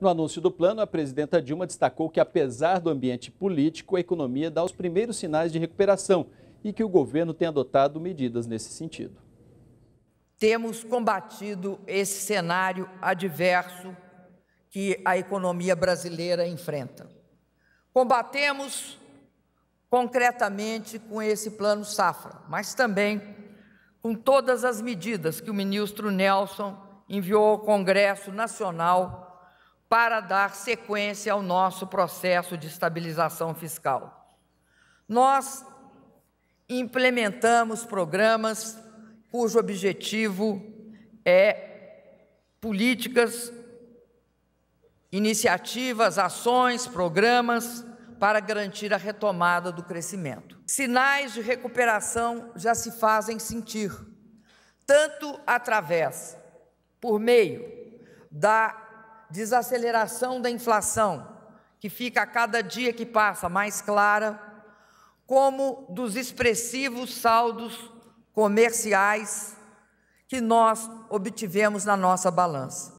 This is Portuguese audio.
No anúncio do plano, a presidenta Dilma destacou que, apesar do ambiente político, a economia dá os primeiros sinais de recuperação e que o governo tem adotado medidas nesse sentido. Temos combatido esse cenário adverso que a economia brasileira enfrenta. Combatemos concretamente com esse plano Safra, mas também com todas as medidas que o ministro Nelson enviou ao Congresso Nacional para dar sequência ao nosso processo de estabilização fiscal. Nós implementamos programas cujo objetivo é políticas, iniciativas, ações, programas para garantir a retomada do crescimento. Sinais de recuperação já se fazem sentir, tanto através, por meio da desaceleração da inflação, que fica a cada dia que passa mais clara, como dos expressivos saldos comerciais que nós obtivemos na nossa balança.